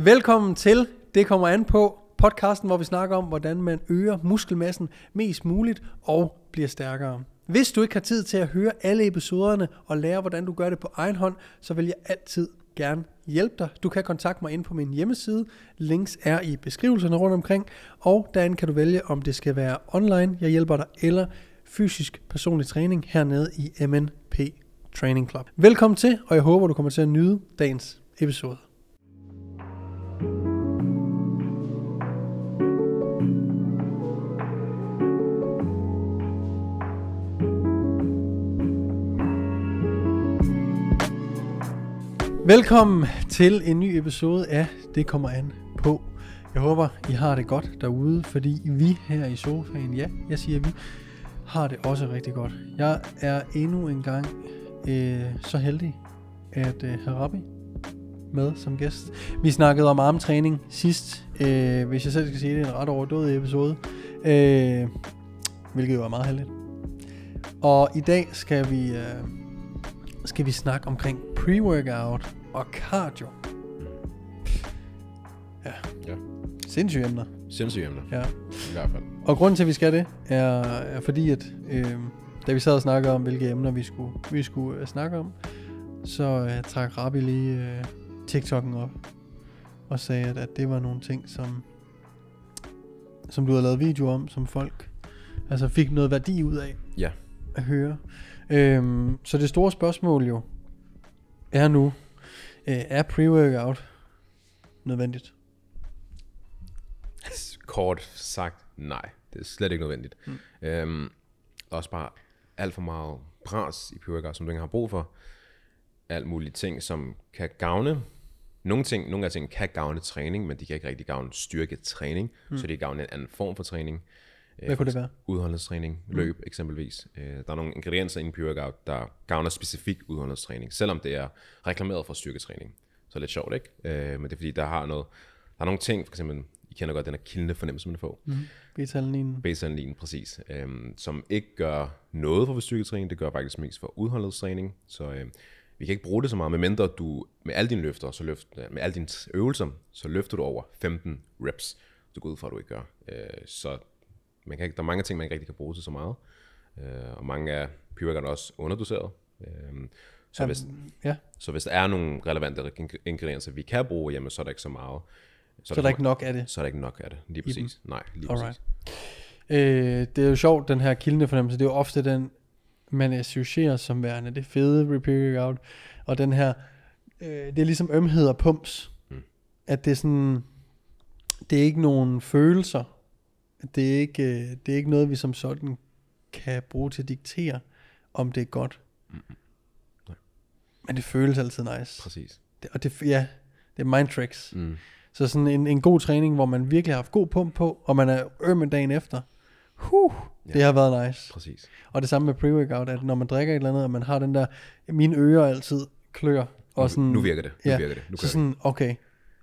Velkommen til Det kommer an på podcasten, hvor vi snakker om, hvordan man øger muskelmassen mest muligt og bliver stærkere. Hvis du ikke har tid til at høre alle episoderne og lære, hvordan du gør det på egen hånd, så vil jeg altid gerne hjælpe dig. Du kan kontakte mig ind på min hjemmeside. Links er i beskrivelserne rundt omkring, og derinde kan du vælge, om det skal være online, jeg hjælper dig, eller fysisk personlig træning hernede i MNP Training Club. Velkommen til, og jeg håber, du kommer til at nyde dagens episode. Velkommen til en ny episode af Det kommer an på. Jeg håber, I har det godt derude, fordi vi her i sofaen, ja, jeg siger vi, har det også rigtig godt. Jeg er endnu en gang øh, så heldig at øh, have Rabbi med som gæst. Vi snakkede om armtræning sidst, øh, hvis jeg selv skal sige det, en ret overdød episode, øh, hvilket jo er meget heldigt. Og i dag skal vi, øh, skal vi snakke omkring pre-workout, og cardio. Ja. ja. Sindssyge emner. Sindssyge emner. Ja. I hvert fald. Og grunden til, at vi skal det, er, er fordi, at øh, da vi sad og snakkede om, hvilke emner vi skulle, vi skulle uh, snakke om, så uh, trak Rabi lige uh, TikTok'en op og sagde, at, at det var nogle ting, som, som du havde lavet video om, som folk altså fik noget værdi ud af ja. at høre. Øhm, så det store spørgsmål jo er nu, Øh, er pre-workout nødvendigt? Kort sagt, nej. Det er slet ikke nødvendigt. Mm. Øhm, også bare alt for meget pres i pre-workout, som du ikke har brug for. Alt mulige ting, som kan gavne. Nogle, ting, nogle af tingene kan gavne træning, men de kan ikke rigtig gavne styrketræning, mm. så det kan gavne en anden form for træning. Øh, Hvad kunne det være? Udholdenhedstræning, mm. løb mm. eksempelvis. Øh, der er nogle ingredienser i en Workout, der gavner specifik udholdenhedstræning, selvom det er reklameret for styrketræning. Så lidt sjovt, ikke? Øh, men det er fordi, der har noget, der er nogle ting, for eksempel, I kender godt den her kildende fornemmelse, man får. Mm. Mm-hmm. Betalanin. Betalanin, præcis. Øhm, som ikke gør noget for styrketræning, det gør faktisk mest for udholdenhedstræning. Så vi kan ikke bruge det så meget, medmindre du med alle dine løfter, så løft, med alle dine øvelser, så løfter du over 15 reps. Så går ud fra, at du ikke gør. så man kan, der er mange ting, man ikke rigtig kan bruge til så meget. Øh, og mange af pyrkerne er også underdoseret. Øh, så, um, hvis, ja. så hvis der er nogle relevante ingredienser, vi kan bruge hjemme, så er der ikke så meget. Så, så der er der ikke nok af det? Så er der ikke nok af det, lige præcis. Nej, lige Alright. præcis. Øh, det er jo sjovt, den her kildende fornemmelse, det er jo ofte den, man associerer som værende det fede repeating out, og den her, øh, det er ligesom ømhed og pumps, mm. at det er sådan, det er ikke nogen følelser, det er ikke, øh, det er ikke noget, vi som sådan kan bruge til at diktere, om det er godt. Mm-hmm. Nej. Men det føles altid nice. Præcis. Det, og det, ja, det er mind tricks. Mm. Så sådan en, en god træning, hvor man virkelig har haft god pump på, og man er øm dagen efter. Huh, det ja, har været nice. Præcis. Og det samme med pre-workout, at når man drikker et eller andet, og man har den der, mine ører altid klør. Og sådan, nu, nu virker det. Nu ja, virker det. Nu så sådan, okay,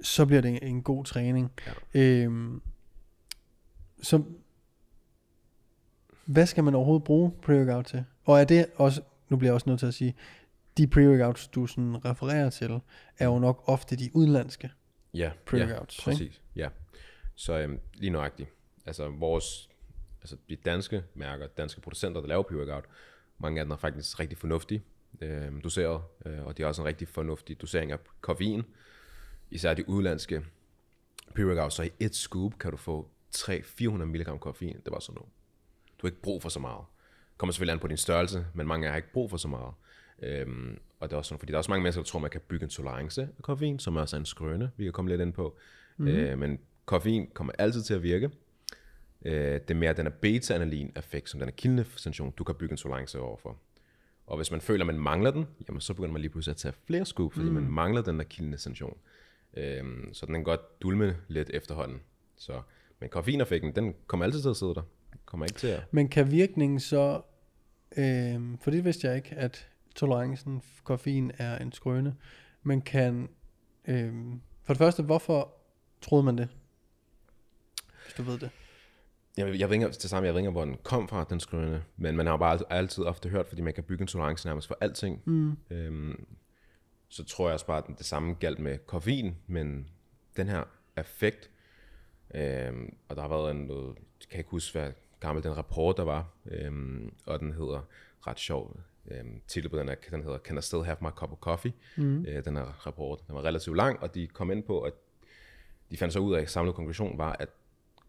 så bliver det en, en god træning. Ja. Øhm, så hvad skal man overhovedet bruge pre-workout til? Og er det også, nu bliver jeg også nødt til at sige, de pre-workouts, du sådan refererer til, er jo nok ofte de udenlandske ja, pre-workouts. Ja, præcis. Ja. Så øhm, lige nøjagtigt. Altså vores, altså de danske mærker, danske producenter, der laver pre-workout, mange af dem er faktisk rigtig fornuftige øhm, doseret, øh, og de har også en rigtig fornuftig dosering af koffein. Især de udenlandske pre-workouts, så i et scoop kan du få 300-400 mg koffein. Det var sådan noget. Du har ikke brug for så meget. Det kommer selvfølgelig an på din størrelse, men mange af jer har ikke brug for så meget. Øhm, og det er også sådan, fordi der er også mange mennesker, der tror, man kan bygge en tolerance af koffein, som er også en skrøne, vi kan komme lidt ind på. Mm. Øh, men koffein kommer altid til at virke. Øh, det er mere den her beta-analin-effekt, som den her kildesensation, du kan bygge en tolerance overfor. Og hvis man føler, at man mangler den, jamen så begynder man lige pludselig at tage flere scoop, fordi mm. man mangler den der kildesensation. Øhm, så den kan godt dulme lidt efterhånden. Så men koffeineffekten, den kommer altid til at sidde der. kommer ikke til at... Men kan virkningen så... Øh, for det vidste jeg ikke, at tolerancen koffein er en skrøne. Men kan... Øh, for det første, hvorfor troede man det? Hvis du ved det. Jeg, jeg ringer til sammen, jeg ringer, hvor den kom fra, den skrøne. Men man har bare altid ofte hørt, fordi man kan bygge en tolerance nærmest for alting. Mm. Øhm, så tror jeg også bare, at det samme galt med koffein, men den her effekt Øhm, og der har været en, noget, kan jeg ikke huske, hvad gammel den rapport, der var, øhm, og den hedder ret sjov, øhm, titlen på den, er, den hedder Can I Still Have My Cup of Coffee? Mm. Øh, den her rapport, den var relativt lang, og de kom ind på, at de fandt så ud af, at samlet konklusion var, at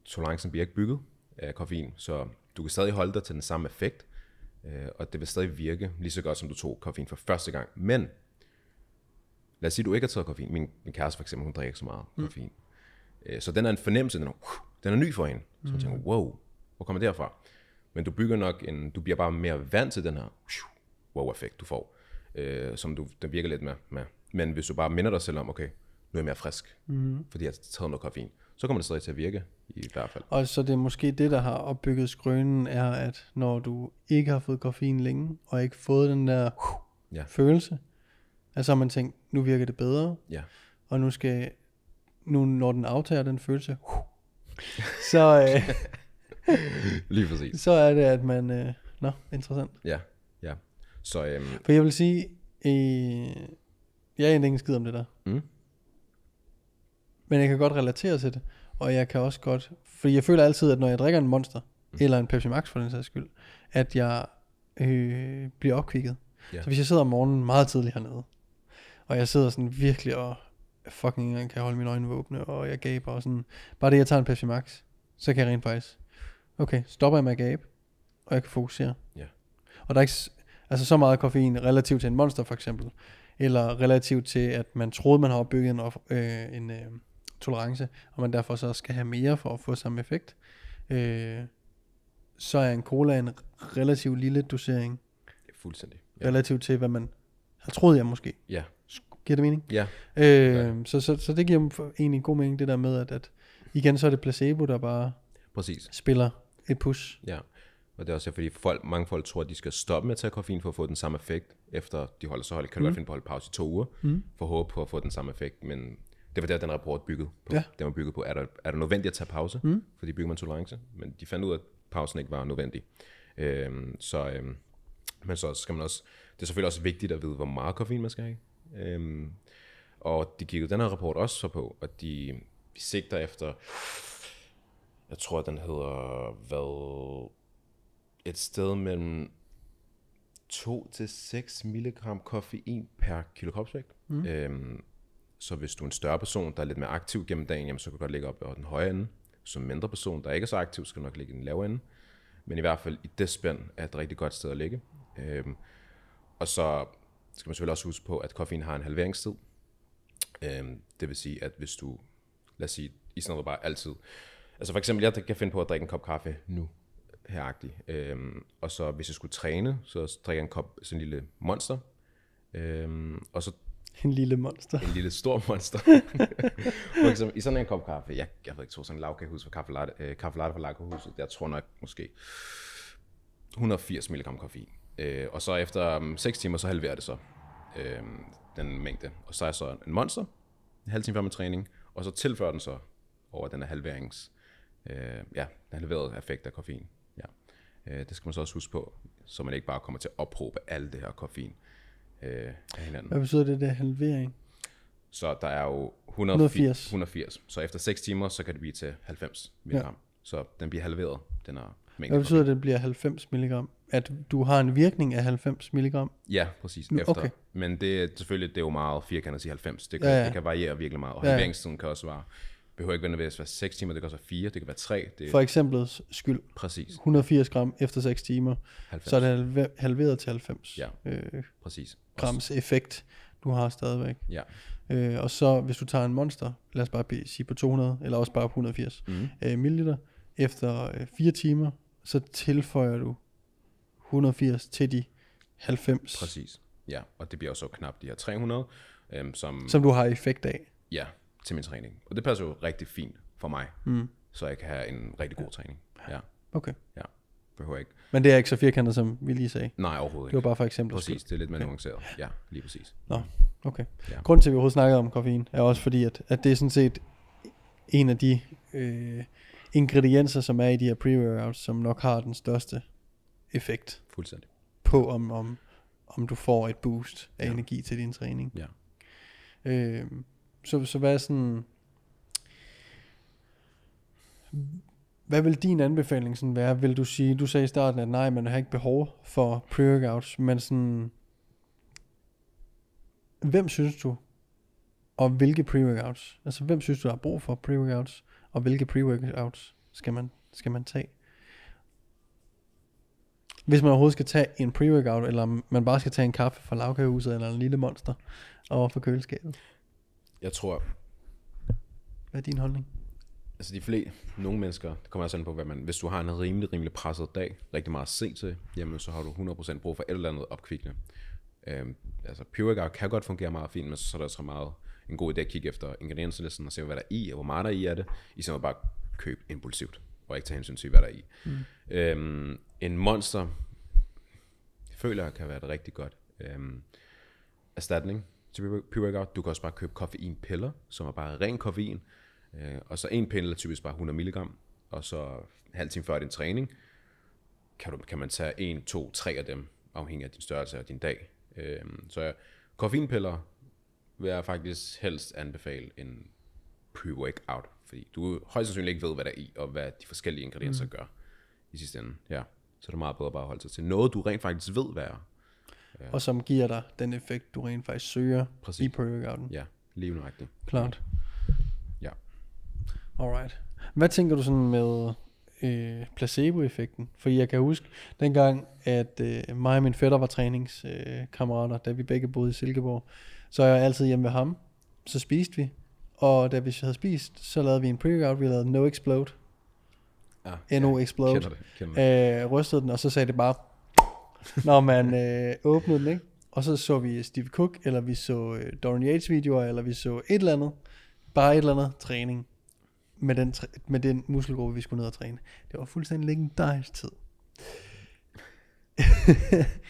tolerancen bliver ikke bygget af koffein, så du kan stadig holde dig til den samme effekt, øh, og det vil stadig virke lige så godt, som du tog koffein for første gang. Men lad os sige, at du ikke har taget koffein. Min, min kæreste for eksempel, hun drikker ikke så meget mm. koffein. Mm. Øh, så den er en fornemmelse, den er, uh, den er ny for en. Så man tænker, wow, hvor kommer det fra? Men du bygger nok en, du bliver bare mere vant til den her uh, wow-effekt, du får, øh, som du, den virker lidt med, med. Men hvis du bare minder dig selv om, okay, nu er jeg mere frisk, mm-hmm. fordi jeg har taget noget koffein, så kommer det stadig til at virke i hvert fald. Og så det er måske det, der har opbygget skrønen, er, at når du ikke har fået koffein længe, og ikke fået den der ja. følelse, altså har man tænkt, nu virker det bedre, ja. og nu skal nu når den aftager den følelse, så, øh, Lige præcis. så er det, at man... Øh, nå, interessant. Ja, ja. Så, øhm, For jeg vil sige, øh, jeg er egentlig ikke skid om det der. Mm. Men jeg kan godt relatere til det. Og jeg kan også godt... Fordi jeg føler altid, at når jeg drikker en Monster, mm. eller en Pepsi Max for den sags skyld, at jeg øh, bliver opkvikket. Yeah. Så hvis jeg sidder om morgenen meget tidligt hernede, og jeg sidder sådan virkelig og fucking engang kan jeg holde mine øjne åbne, og jeg gaber og sådan. Bare det, jeg tager en Pepsi Max, så kan jeg rent faktisk, okay, stopper jeg med at gabe, og jeg kan fokusere. Ja. Og der er ikke altså så meget koffein relativt til en monster for eksempel, eller relativt til, at man troede, man har opbygget en, øh, en øh, tolerance, og man derfor så skal have mere for at få samme effekt, øh, så er en cola en relativt lille dosering. Fuldstændig. Ja. Relativt til, hvad man har troet, jeg måske. Ja. Giver det mening? Ja. Øh, ja. Så, så, så det giver egentlig en god mening, det der med, at, at igen, så er det placebo, der bare Præcis. spiller et push. Ja. Og det er også fordi folk, mange folk tror, at de skal stoppe med at tage koffein for at få den samme effekt, efter de holder så holdt, kan du mm. godt finde på at holde pause i to uger, mm. for at håbe på at få den samme effekt, men det var der, den rapport byggede på. Ja. Den var bygget på, er der, er der nødvendigt at tage pause, mm. fordi bygger man tolerance, men de fandt ud af, at pausen ikke var nødvendig. Øhm, så, øhm, men så skal man også, det er selvfølgelig også vigtigt at vide, hvor meget koffein man skal have. Øhm, og de kiggede den her rapport også så på, at de sigter efter, jeg tror, den hedder, hvad, et sted mellem 2 til 6 mg koffein per kilo kropsvægt. Mm. Øhm, så hvis du er en større person, der er lidt mere aktiv gennem dagen, jamen, så kan du godt ligge op over den høje ende. Som mindre person, der ikke er så aktiv, skal nok ligge i den lave ende. Men i hvert fald i det spænd er et rigtig godt sted at ligge. Øhm, og så skal man selvfølgelig også huske på, at koffein har en halveringstid. Øhm, det vil sige, at hvis du, lad os sige, i sådan noget bare altid, altså for eksempel, jeg kan finde på at drikke en kop kaffe nu, heragtigt. Øhm, og så hvis jeg skulle træne, så drikker jeg en kop, sådan en lille monster. Øhm, og så en lille monster. En lille stor monster. for eksempel, I sådan en kop kaffe, jeg, jeg ved ikke, så sådan en lavkagehus for kaffe latte, øh, kaffe latte fra lavkagehuset, der tror nok måske 180 mg koffein. Øh, og så efter um, 6 timer, så halverer det så øh, den mængde. Og så er så en monster, en halv time før med træning, og så tilfører den så over den her halverings, øh, ja, den halverede effekt af koffein. Ja. Øh, det skal man så også huske på, så man ikke bare kommer til at opråbe alt det her koffein øh, af hinanden. Hvad betyder det der halvering? Så der er jo 180. 180. Så efter 6 timer, så kan det blive til 90 mg. Ja. Så den bliver halveret, den her hvad betyder det, at det bliver 90 mg? At du har en virkning af 90 mg? Ja, præcis. Efter. Okay. Men det, selvfølgelig, det er jo meget firkantet at sige 90. Det kan, ja, ja. det kan variere virkelig meget. Og ja, ja. halveringstiden kan også være behøver ikke nødvendigvis være 6 timer, det kan også være 4, det kan være 3. Det... For eksempel skyld. Præcis. 180 gram efter 6 timer, 90. så er det halveret til 90 ja. øh, Præcis. grams effekt, du har stadigvæk. Ja. Øh, og så hvis du tager en monster, lad os bare sige på 200, eller også bare på 180 mm. øh, milliliter, efter 4 øh, timer, så tilføjer du 180 til de 90. Præcis, ja. Og det bliver også knap de her 300, øhm, som... Som du har effekt af. Ja, til min træning. Og det passer jo rigtig fint for mig, mm. så jeg kan have en rigtig god træning. Ja. Okay. Ja, behøver ikke. Men det er ikke så firkantet, som vi lige sagde? Nej, overhovedet ikke. Det var bare for eksempel. Præcis, det er lidt mere okay. nuanceret. Ja, lige præcis. Nå, okay. Ja. Grunden til, at vi overhovedet snakkede om koffein, er også fordi, at, at det er sådan set en af de... Øh, ingredienser, som er i de her pre-workouts, som nok har den største effekt. Fuldstændig. På om, om, om du får et boost af ja. energi til din træning. Ja. Øh, så, så hvad er sådan... Hvad vil din anbefaling sådan være? Vil du sige, du sagde i starten, at nej, man har ikke behov for pre-workouts, men sådan, hvem synes du, og hvilke pre-workouts? Altså, hvem synes du har brug for pre-workouts? og hvilke pre-workouts skal man, skal man tage. Hvis man overhovedet skal tage en pre-workout, eller man bare skal tage en kaffe fra lavkagehuset, eller en lille monster over for køleskabet. Jeg tror... Hvad er din holdning? Altså de fleste, nogle mennesker, det kommer også an på, hvad man, hvis du har en rimelig, rimelig presset dag, rigtig meget at se til, jamen så har du 100% brug for et eller andet opkvikkende. Øhm, altså pre workout kan godt fungere meget fint, men så er der så meget en god idé at kigge efter ingredienslisten og se, hvad der er i, og hvor meget der er i af det, i stedet for bare købe impulsivt, og ikke tage hensyn til, hvad der er i. Mm. Øhm, en monster, føler jeg, kan være et rigtig godt øhm, erstatning til pre-workout. Du kan også bare købe koffeinpiller, som er bare ren koffein, øh, og så en pille er typisk bare 100 mg, og så halv time før din træning, kan, du, kan man tage en, to, tre af dem, afhængig af din størrelse og din dag. Øhm, så ja, koffeinpiller vil jeg faktisk helst anbefale en pre-workout, fordi du højst sandsynligt ikke ved, hvad der er i, og hvad de forskellige ingredienser mm. gør i sidste ende. Ja. Så er det meget bedre bare at holde sig til noget, du rent faktisk ved, hvad er. Ja. Og som giver dig den effekt, du rent faktisk søger Præcis. i pre-workouten. Ja, lige nøjagtigt. Klart. Ja. Alright. Hvad tænker du sådan med øh, placeboeffekten? Fordi jeg kan huske dengang, at øh, mig og min fætter var træningskammerater, øh, da vi begge boede i Silkeborg. Så jeg var altid hjemme ved ham. Så spiste vi. Og da vi havde spist, så lavede vi en pre-workout. Vi lavede No Explode. Ja, ah, NO ja, Explode. Kender det, kender det. Øh, rystede den, og så sagde det bare... når man øh, åbnede den, ikke? Og så så vi Steve Cook, eller vi så øh, Dorian Yates videoer, eller vi så et eller andet. Bare et eller andet træning. Med den, med den muskelgruppe, vi skulle ned og træne. Det var fuldstændig legendarisk tid.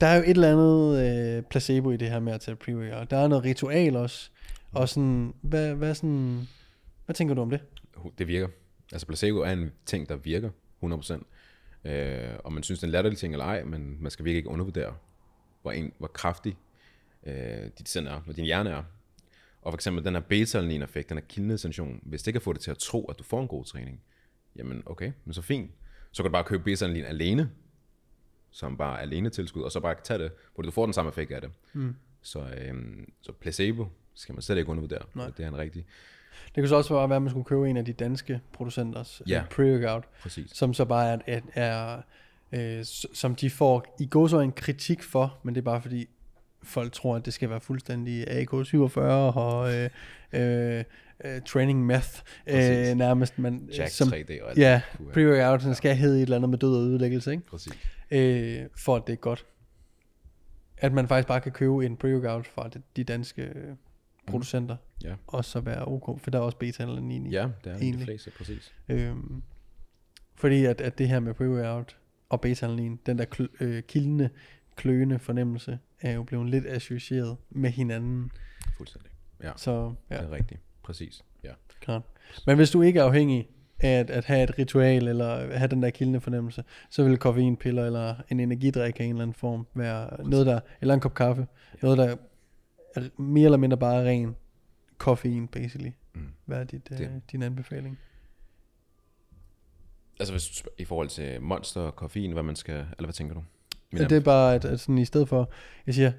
der er jo et eller andet øh, placebo i det her med at tage pre workout der er noget ritual også. Og sådan, hvad, hvad, sådan, hvad tænker du om det? Det virker. Altså placebo er en ting, der virker 100%. Øh, og man synes, den latterlig ting eller ej, men man skal virkelig ikke undervurdere, hvor, en, hvor kraftig øh, dit sind er, hvor din hjerne er. Og for eksempel den her beta effekt den her kildnedsension, hvis det kan få dig til at tro, at du får en god træning, jamen okay, men så fint. Så kan du bare købe beta alene, som bare alene tilskud, og så bare tage det, hvor du får den samme effekt af det. Mm. Så, øhm, så placebo skal man slet ikke undervurdere, Nej. det er en rigtig... Det kunne så også være, at man skulle købe en af de danske producenters øh, ja, pre-workout, som så bare er, er, er øh, som de får i går så en kritik for, men det er bare fordi, folk tror, at det skal være fuldstændig AK-47 og øh, øh, øh, training math, øh, nærmest. Men, øh, Jack som, 3D og alt Ja, pre workout ja. skal hedde et eller andet med død og ødelæggelse, ikke? Præcis øh, for at det er godt. At man faktisk bare kan købe en pre-workout fra de, de danske øh, mhm. producenter, mm. yeah. og så være ok, for der er også beta eller 9 Ja, det er egentlig. de fleste, præcis. Øhm, fordi at, at det her med pre-workout og beta den der kl- øh, kildende, kløende fornemmelse, er jo blevet lidt associeret med hinanden. Fuldstændig. Ja, så, ja. det er rigtigt. Præcis. Ja. Klart. Men hvis du ikke er afhængig af at, at have et ritual, eller have den der kildende fornemmelse, så vil koffeinpiller eller en energidrik af en eller anden form være noget, der, eller en kop kaffe, noget, der er mere eller mindre bare ren koffein, basically. Mm. Hvad er dit, øh, det. Uh, din anbefaling? Altså hvis i forhold til monster og koffein, hvad man skal, eller hvad tænker du? Min det er bare, at, at sådan, i stedet for, jeg siger,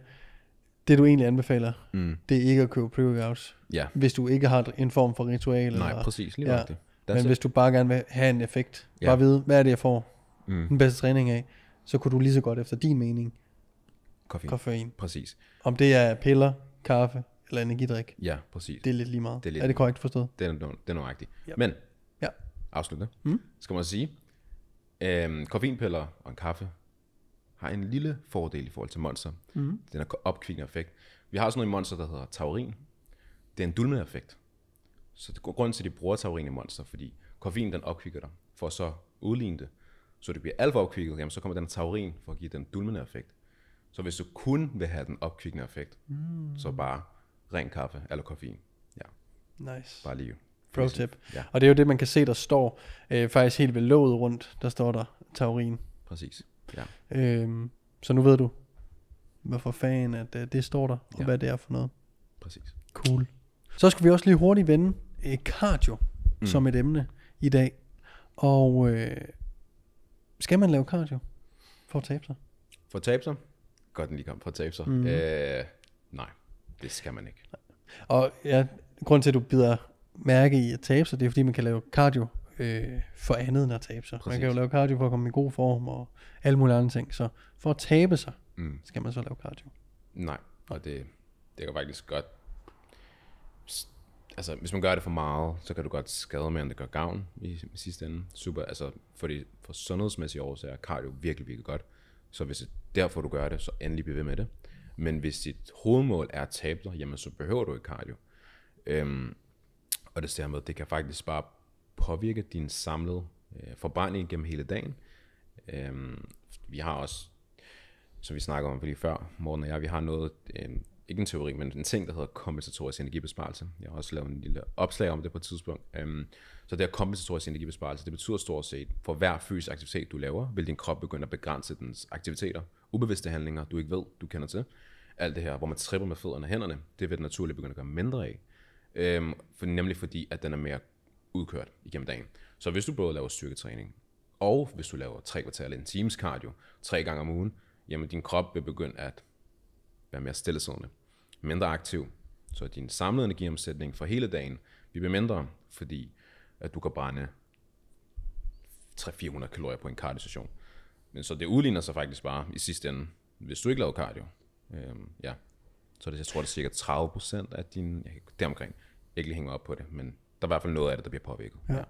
det du egentlig anbefaler, mm. det er ikke at købe pre-workouts. Ja. Hvis du ikke har en form for ritual. Nej, eller, præcis, lige ja. Men it. hvis du bare gerne vil have en effekt, yeah. bare vide, hvad er det, jeg får mm. den bedste træning af, så kunne du lige så godt efter din mening koffein. koffein. Præcis. Om det er piller, kaffe eller energidrik. Ja, præcis. Det er lidt lige meget. Det er, lidt er det korrekt forstået? Det er, det er nøjagtigt. Yep. Men, ja. afsluttende, mm? skal man sige, øhm, koffeinpiller og en kaffe har en lille fordel i forhold til monster. Mm. Den har opkvikkende effekt. Vi har sådan noget i monster, der hedder taurin. Det er en dulmende effekt. Så det går grund til, at de bruger i monster, fordi koffein den opkvikker dig, for at så udligne det. Så det bliver alt for opkvikket, jamen så kommer den taurin for at give den dulmende effekt. Så hvis du kun vil have den opkvikkende effekt, mm. så bare ren kaffe eller koffein. Ja. Nice. Bare lige Pro tip. Ja. Og det er jo det, man kan se, der står øh, faktisk helt ved låget rundt, der står der taurin. Præcis, ja. Øhm, så nu ved du, hvorfor fanden at øh, det står der, og ja. hvad det er for noget. Præcis. Cool. Så skulle vi også lige hurtigt vende øh, cardio mm. som et emne i dag. Og øh, skal man lave cardio for at tabe sig? For at tabe sig? Godt, den lige kom. For at tabe sig? Mm. Øh, nej, det skal man ikke. Og ja, grund til, at du bider mærke i at tabe sig, det er fordi, man kan lave cardio øh, for andet end at tabe sig. Præcis. Man kan jo lave cardio for at komme i god form og alle mulige andre ting. Så for at tabe sig, mm. skal man så lave cardio. Nej, og det, det kan faktisk godt altså, hvis man gør det for meget, så kan du godt skade mere, end det gør gavn i, i sidste ende. Super, altså for, de, for sundhedsmæssige årsager er cardio virkelig, virkelig godt. Så hvis det er derfor du gør det, så endelig bliver ved med det. Men hvis dit hovedmål er at tabe dig, jamen så behøver du ikke cardio. Øhm, og det ser med, det kan faktisk bare påvirke din samlede øh, forbrænding gennem hele dagen. Øhm, vi har også, som vi snakker om lige før, Morten og jeg, vi har noget, øh, ikke en teori, men en ting, der hedder kompensatorisk energibesparelse. Jeg har også lavet en lille opslag om det på et tidspunkt. Um, så det her kompensatorisk energibesparelse, det betyder stort set, for hver fysisk aktivitet, du laver, vil din krop begynde at begrænse dens aktiviteter, ubevidste handlinger, du ikke ved, du kender til. Alt det her, hvor man tripper med fødderne og hænderne, det vil den naturligt begynde at gøre mindre af. Um, for, nemlig fordi, at den er mere udkørt igennem dagen. Så hvis du både laver styrketræning, og hvis du laver tre kvartal en times cardio, tre gange om ugen, jamen din krop vil begynde at være mere stillesiddende, mindre aktiv, så din samlede energiomsætning for hele dagen vil blive mindre, fordi at du kan brænde 300-400 kalorier på en kardiosession. Men så det udligner sig faktisk bare i sidste ende, hvis du ikke laver cardio. Øhm, ja. Så det, jeg tror, det er cirka 30% af din, jeg kan deromkring, ikke lige hænge op på det, men der er i hvert fald noget af det, der bliver påvirket. Ja. ja.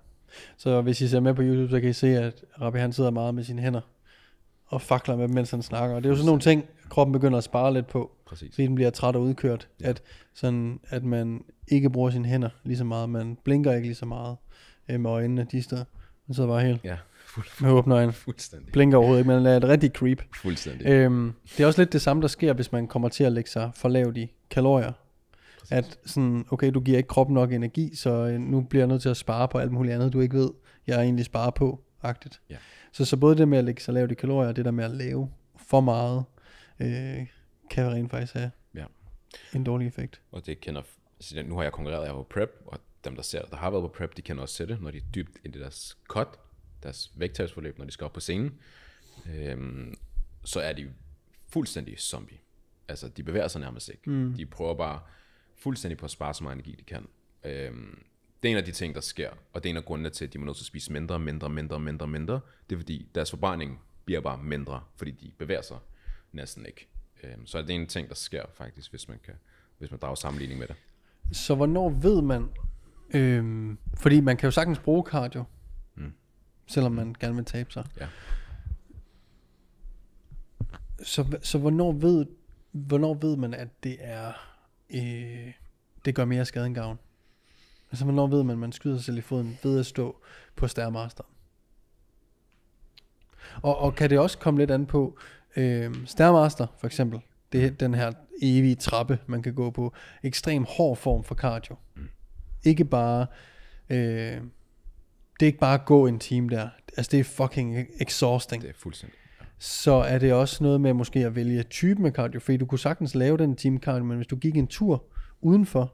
Så hvis I ser med på YouTube, så kan I se, at Rabbi han sidder meget med sine hænder og fakler med dem, mens han snakker. Og det er jo sådan nogle ting, kroppen begynder at spare lidt på. Præcis. Fordi den bliver træt og udkørt. Ja. At, sådan, at man ikke bruger sine hænder lige så meget. Man blinker ikke lige så meget øh, med øjnene de steder. Man sidder bare helt ja, fuld, med åbne øjne. Fuldstændig. Blinker overhovedet ikke, men er et rigtig creep. Fuldstændig. Øhm, det er også lidt det samme, der sker, hvis man kommer til at lægge sig for lavt i kalorier. Præcis. At sådan, okay, du giver ikke kroppen nok energi, så øh, nu bliver jeg nødt til at spare på alt muligt andet, du ikke ved, jeg egentlig sparer på. Agtigt. Ja. Så, så både det med at lægge så lavt i kalorier, og det der med at lave for meget, øh, kan rent faktisk have ja. en dårlig effekt. Og det kender, altså nu har jeg konkurreret, her på prep, og dem der, ser, der har været på prep, de kender også til når de er dybt ind i deres cut, deres vægttabsforløb, når de skal op på scenen, øh, så er de fuldstændig zombie. Altså, de bevæger sig nærmest ikke. Mm. De prøver bare fuldstændig på at spare så meget energi, de kan. Øhm, det er en af de ting, der sker, og det er en af grundene til, at de må nødt til at spise mindre, mindre, mindre, mindre, mindre. Det er fordi, deres forbrænding bliver bare mindre, fordi de bevæger sig næsten ikke. Øhm, så det er en ting, der sker faktisk, hvis man, kan, hvis man drager sammenligning med det. Så hvornår ved man, øhm, fordi man kan jo sagtens bruge cardio, mm. selvom man gerne vil tabe sig. Ja. Så, så hvornår, ved, hvornår ved man, at det er øh, det gør mere skade end gavn? Altså, hvornår ved man, at man skyder sig selv i foden ved at stå på stærmasteren? Og, og kan det også komme lidt an på øh, stærmaster, for eksempel. Det er den her evige trappe, man kan gå på. Ekstrem hård form for cardio. Mm. Ikke bare... Øh, det er ikke bare at gå en time der. Altså, det er fucking exhausting. Det er fuldstændig så er det også noget med måske at vælge typen af cardio, fordi du kunne sagtens lave den time cardio, men hvis du gik en tur udenfor,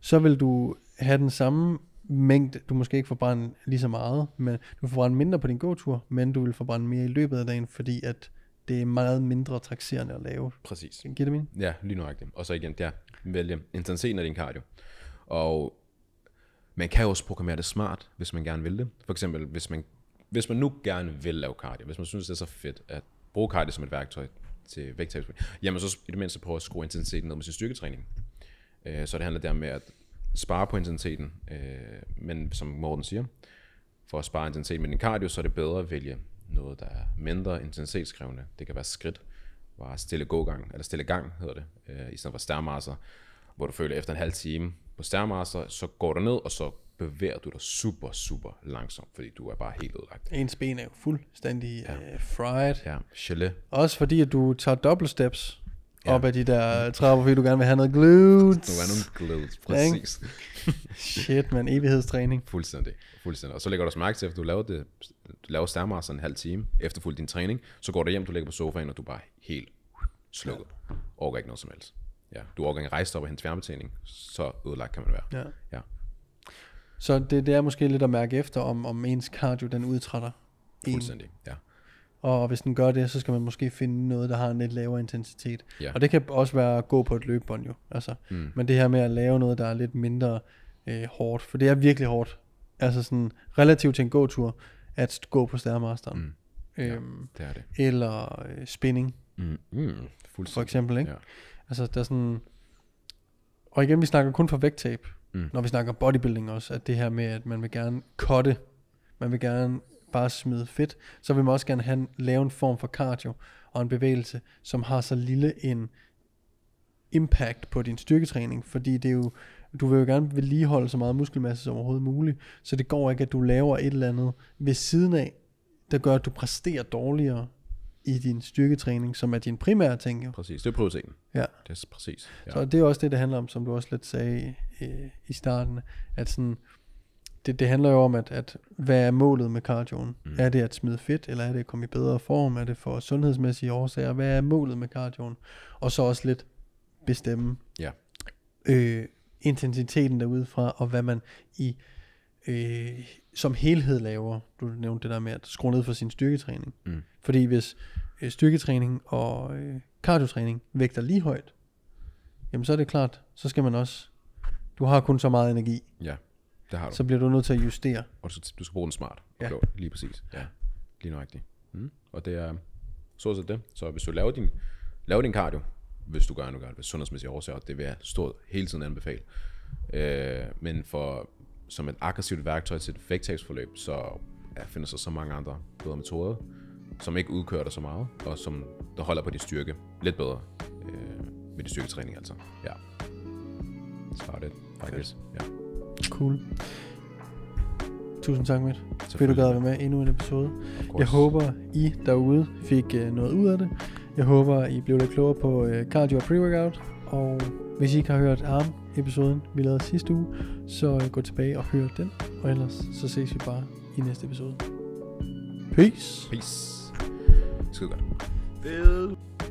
så vil du have den samme mængde, du måske ikke forbrænde lige så meget, men du får forbrænde mindre på din gåtur, men du vil forbrænde mere i løbet af dagen, fordi at det er meget mindre trakserende at lave. Præcis. Giver det mening? Ja, lige nu rigtigt. Og så igen, ja, vælge intensiteten af din cardio. Og man kan også programmere det smart, hvis man gerne vil det. For eksempel, hvis man, hvis man nu gerne vil lave cardio, hvis man synes, det er så fedt at bruge cardio som et værktøj til vægttabsprogrammet, jamen så i det mindste prøve at skrue intensiteten ned med sin styrketræning. Øh, så det handler der med, at spare på intensiteten, øh, men som Morten siger, for at spare intensitet med din cardio, så er det bedre at vælge noget, der er mindre intensitetskrævende. Det kan være skridt, bare stille gågang, eller stille gang hedder det, øh, i stedet for stærmarser, hvor du føler efter en halv time på stærmarser, så går du ned, og så bevæger du dig super, super langsomt, fordi du er bare helt ødelagt. Ens ben er jo fuldstændig ja. uh, fried. Ja, gelé. Også fordi, at du tager double steps, ja. op ad de der trapper, fordi du gerne vil have noget glutes. Du vil have nogle glutes, præcis. Shit, man. Evighedstræning. Fuldstændig. Fuldstændig. Og så lægger du også mærke til, at du laver, det, du laver stammer en halv time, efterfuldt din træning, så går du hjem, du ligger på sofaen, og du er bare helt slukket. Ja. Overgår ikke noget som helst. Ja. Du overgår ikke rejse op og hente fjernbetjening, så ødelagt kan man være. Ja. ja. Så det, det er måske lidt at mærke efter, om, om ens cardio den udtrætter. Fuldstændig, ja. Og hvis den gør det, så skal man måske finde noget, der har en lidt lavere intensitet. Ja. Og det kan også være at gå på et løbebånd jo. Altså. Mm. Men det her med at lave noget, der er lidt mindre øh, hårdt. For det er virkelig hårdt. Altså sådan relativt til en gåtur, at gå på stærmasteren. Mm. Ja, øhm, det er det. Eller øh, spinning. Mm. Mm. For eksempel, ikke? Ja. Altså der er sådan... Og igen, vi snakker kun for vægttab. Mm. Når vi snakker bodybuilding også, at det her med, at man vil gerne kotte, Man vil gerne bare smide fedt, så vil man også gerne have, lave en form for cardio og en bevægelse, som har så lille en impact på din styrketræning, fordi det er jo, du vil jo gerne vedligeholde så meget muskelmasse som overhovedet muligt, så det går ikke, at du laver et eller andet ved siden af, der gør, at du præsterer dårligere i din styrketræning, som er din primære ting. Jo. Præcis, det er prioriteten. Ja. Det er præcis. Ja. Så det er også det, det handler om, som du også lidt sagde øh, i starten, at sådan, det, det handler jo om, at, at hvad er målet med cardioen? Mm. Er det at smide fedt, eller er det at komme i bedre form? Er det for sundhedsmæssige årsager? Hvad er målet med cardioen? Og så også lidt bestemme ja. øh, intensiteten fra, og hvad man i øh, som helhed laver. Du nævnte det der med at skrue ned for sin styrketræning. Mm. Fordi hvis øh, styrketræning og øh, kardiotræning vægter lige højt, jamen så er det klart, så skal man også, du har kun så meget energi. Ja det har du. Så bliver du nødt til at justere. Og du, du skal bruge den smart. Ja. Klog, lige præcis. Ja. Lige nøjagtigt. Mm. Og det er så set det. Så hvis du laver din, laver din cardio, hvis du gør gør det sundhedsmæssige årsager, det vil jeg stort hele tiden anbefale. Øh, men for, som et aggressivt værktøj til et vægttabsforløb, så ja, finder sig så mange andre bedre metoder, som ikke udkører dig så meget, og som der holder på din styrke lidt bedre øh, med din styrketræning altså. Ja. Så er det, faktisk. Ja. Cool. Tusind tak, Matt. Fordi du gad at være med endnu en episode. Jeg håber, I derude fik uh, noget ud af det. Jeg håber, I blev lidt klogere på uh, cardio og pre-workout. Og hvis I ikke har hørt ARM-episoden, vi lavede sidste uge, så uh, gå tilbage og hør den. Og ellers så ses vi bare i næste episode. Peace. Peace. Skide godt. Fed.